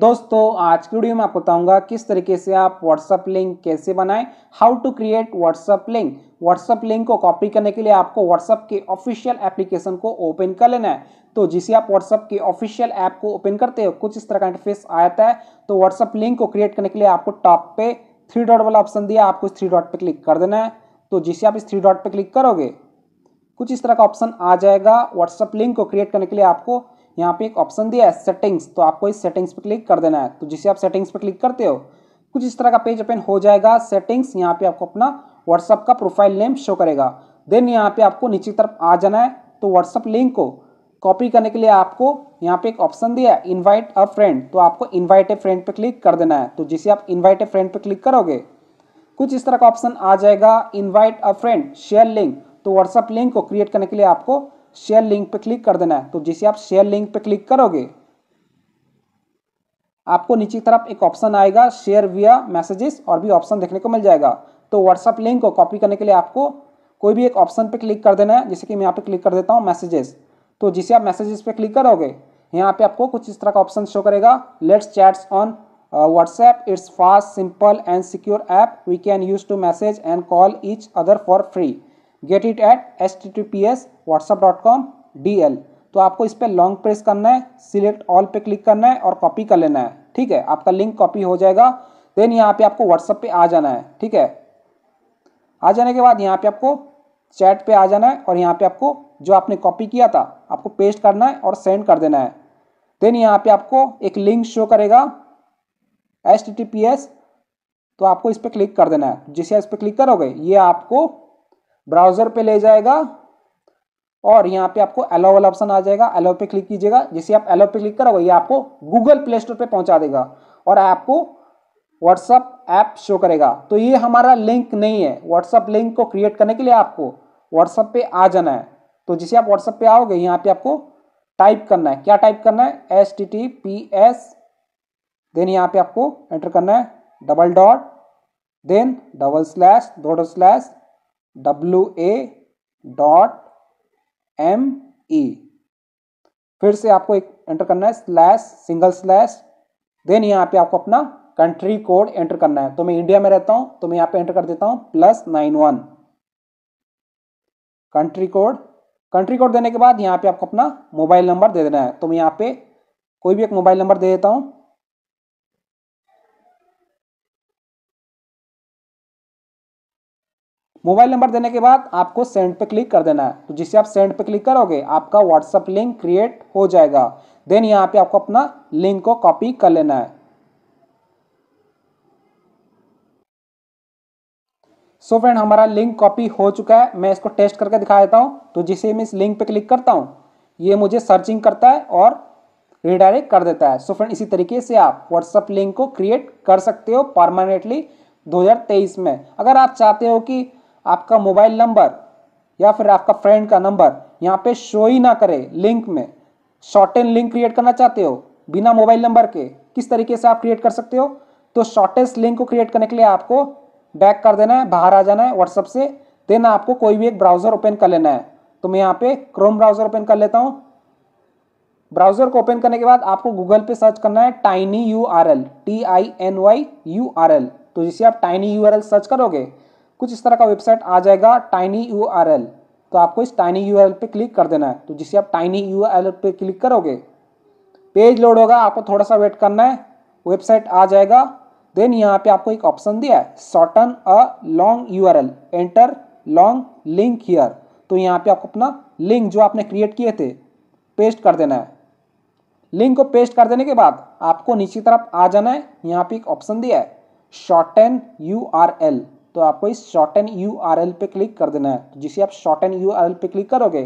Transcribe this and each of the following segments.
दोस्तों आज की वीडियो में आपको बताऊंगा किस तरीके से आप व्हाट्सअप लिंक कैसे बनाएं how to create WhatsApp link WhatsApp link को कॉपी करने के लिए आपको व्हाट्सअप के ऑफिशियल एप्लीकेशन को ओपन कर लेना है तो जिसे आप व्हाट्सअप के ऑफिशियल ऐप को ओपन करते हो कुछ इस तरह का इंटरफेस आया है तो व्हाट्सअप लिंक को क्रिएट करने के लिए आपको टॉप पे थ्री डॉट वाला ऑप्शन दिया आपको इस थ्री डॉट पर क्लिक कर देना है तो जिसे आप इस थ्री डॉट पर क्लिक करोगे कुछ इस तरह का ऑप्शन आ जाएगा व्हाट्सअप लिंक को क्रिएट करने के लिए आपको यहाँ पे एक ऑप्शन दिया है सेटिंग्स तो आपको इस सेटिंग्स पर क्लिक कर देना है तो जिसे आप सेटिंग्स पर क्लिक करते हो कुछ इस तरह का पेज ओपन हो जाएगा सेटिंग्स यहाँ पे आपको अपना व्हाट्सअप का प्रोफाइल नेम शो करेगा देन यहाँ पे आपको नीचे की तरफ आ जाना है तो व्हाट्सअप लिंक को कॉपी करने के लिए आपको यहाँ पे एक ऑप्शन दिया है इन्वाइट अ फ्रेंड तो आपको इन्वाइट ए फ्रेंड पर क्लिक कर देना है तो जिसे आप इन्वाइट ए फ्रेंड पर क्लिक करोगे कुछ इस तरह का ऑप्शन आ जाएगा invite a friend share link तो व्हाट्सअप लिंक को क्रिएट करने के लिए आपको शेयर लिंक पे क्लिक कर देना है तो जैसे आप शेयर लिंक पे क्लिक करोगे आपको नीचे की तरफ एक ऑप्शन आएगा शेयर विया मैसेजेस और भी ऑप्शन देखने को मिल जाएगा तो व्हाट्सअप लिंक को कॉपी करने के लिए आपको कोई भी एक ऑप्शन पे क्लिक कर देना है जैसे कि मैं यहाँ पे क्लिक कर देता हूँ मैसेजेस तो जिसे आप मैसेजेस पे क्लिक करोगे यहाँ पे आपको कुछ इस तरह का ऑप्शन शो करेगा let's chats on WhatsApp it's fast simple and secure app we can use to message and call each other for free get it at S T T P S WhatsApp dot com D L तो आपको इस पर long press करना है select all पे click करना है और कॉपी कर लेना है ठीक है आपका लिंक कॉपी हो जाएगा देन यहाँ पे आपको व्हाट्सअप पे आ जाना है ठीक है आ जाने के बाद यहाँ पे आपको चैट पे आ जाना है और यहाँ पे आपको जो आपने कॉपी किया था आपको पेस्ट करना है और सेंड कर देना है देन यहाँ पे आपको एक लिंक शो करेगा एस तो आपको इस पर क्लिक कर देना है जिसे इस पर क्लिक करोगे ये आपको ब्राउजर पे ले जाएगा और यहाँ पे आपको एलो वाला ऑप्शन आ जाएगा एलो पे क्लिक कीजिएगा जैसे आप एलो पे क्लिक करोगे ये आपको गूगल प्ले स्टोर पे पहुंचा देगा और आपको व्हाट्सअप ऐप शो करेगा तो ये हमारा लिंक नहीं है व्हाट्सअप लिंक को क्रिएट करने के लिए आपको व्हाट्सअप पे आ जाना है तो जैसे आप व्हाट्सअप पे आओगे यहाँ पे आपको टाइप करना है क्या टाइप करना है S T T P S then यहाँ पे आपको एंटर करना है double dot then double slash dot slash W A dot M E फिर से आपको एक एंटर करना है स्लैश सिंगल स्लैश देन यहाँ पे आपको अपना कंट्री कोड एंटर करना है तो मैं इंडिया में रहता हूं तो मैं यहाँ पे एंटर कर देता हूं plus nine one country code country code देने के बाद यहाँ पे आपको अपना मोबाइल नंबर दे देना है तो मैं यहाँ पे कोई भी एक मोबाइल नंबर दे देता हूँ मोबाइल नंबर देने के बाद आपको सेंड पे क्लिक कर देना है तो जिसे आप सेंड पे क्लिक करोगे आपका व्हाट्सअप लिंक क्रिएट हो जाएगा देन यहाँ पे आपको अपना लिंक को कॉपी कर लेना है सो so फ्रेंड हमारा लिंक कॉपी हो चुका है मैं इसको टेस्ट करके दिखा देता हूँ तो जिसे मैं इस लिंक पे क्लिक करता हूँ ये मुझे सर्चिंग करता है और रिडायरेक्ट कर देता है सो so फ्रेंड इसी तरीके से आप व्हाट्सअप लिंक को क्रिएट कर सकते हो परमानेंटली 2023 में अगर आप चाहते हो कि आपका मोबाइल नंबर या फिर आपका फ्रेंड का नंबर यहाँ पे शो ही ना करे लिंक में शॉर्टेन लिंक क्रिएट करना चाहते हो बिना मोबाइल नंबर के किस तरीके से आप क्रिएट कर सकते हो तो शॉर्टेस्ट लिंक को क्रिएट करने के लिए आपको बैक कर देना है बाहर आ जाना है व्हाट्सअप से देन आपको कोई भी एक ब्राउज़र ओपन कर लेना है तो मैं यहाँ पे क्रोम ब्राउज़र ओपन कर लेता हूँ ब्राउज़र को ओपन करने के बाद आपको गूगल पे सर्च करना है tiny U R L T I N Y U R L तो जिसे आप tiny U R L search करोगे कुछ इस तरह का वेबसाइट आ जाएगा टाइनी यू तो आपको इस टाइनी यू पे क्लिक कर देना है तो जिसे आप टाइनी यू पे क्लिक करोगे पेज लोड होगा आपको थोड़ा सा वेट करना है वेबसाइट आ जाएगा देन यहाँ पे आपको एक ऑप्शन दिया है shorten a long U enter long link here तो यहाँ पे आपको अपना लिंक जो आपने क्रिएट किए थे पेस्ट कर देना है लिंक को पेस्ट कर देने के बाद आपको नीचे तरफ आ जाना है यहाँ पे एक ऑप्शन दिया है शॉर्टन यू आर एल तो आपको इस shorten U R L पे क्लिक तो तो कर देना है जिसे आप shorten U R L पे क्लिक करोगे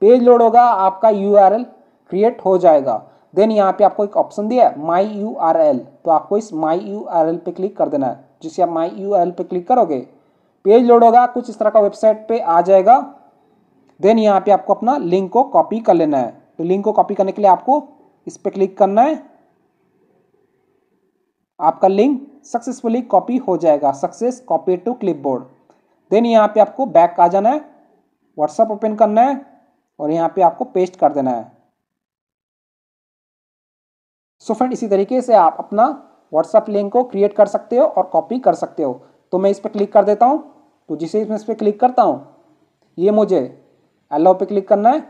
पेज लोड होगा आपका यू आर एल क्रिएट हो जाएगा देन यहाँ पे आपको एक ऑप्शन दिया है माई यू आर एल तो आपको इस माई यू आर एल पे क्लिक कर देना है जिसे आप माई यू आर एल पे क्लिक करोगे पेज लोड होगा कुछ इस तरह का वेबसाइट पे आ जाएगा देन यहाँ पे आपको अपना लिंक को कॉपी कर लेना है तो लिंक को कॉपी करने के लिए आपको इस पर क्लिक करना है आपका लिंक सक्सेसफुली कॉपी हो जाएगा success copy to clipboard then यहाँ पे आपको बैक आ जाना है व्हाट्सअप ओपन करना है और यहाँ पे आपको पेस्ट कर देना है सो so फ्रेंड इसी तरीके से आप अपना व्हाट्सअप लिंक को क्रिएट कर सकते हो और कॉपी कर सकते हो तो मैं इस पर क्लिक कर देता हूँ तो जिसे मैं इस पर क्लिक करता हूँ ये मुझे अलाउ पे क्लिक करना है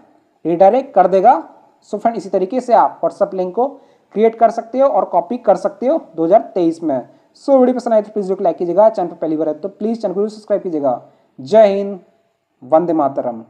रिडायरेक्ट कर देगा सो फ्रेंड इसी तरीके से आप व्हाट्सअप लिंक को क्रिएट कर सकते हो और कॉपी कर सकते हो 2023 में सो वीडियो पसंद आए तो प्लीज़ लाइक कीजिएगा चैनल पर पहली बार है तो प्लीज़ चैनल को सब्सक्राइब कीजिएगा जय हिंद वंदे मातरम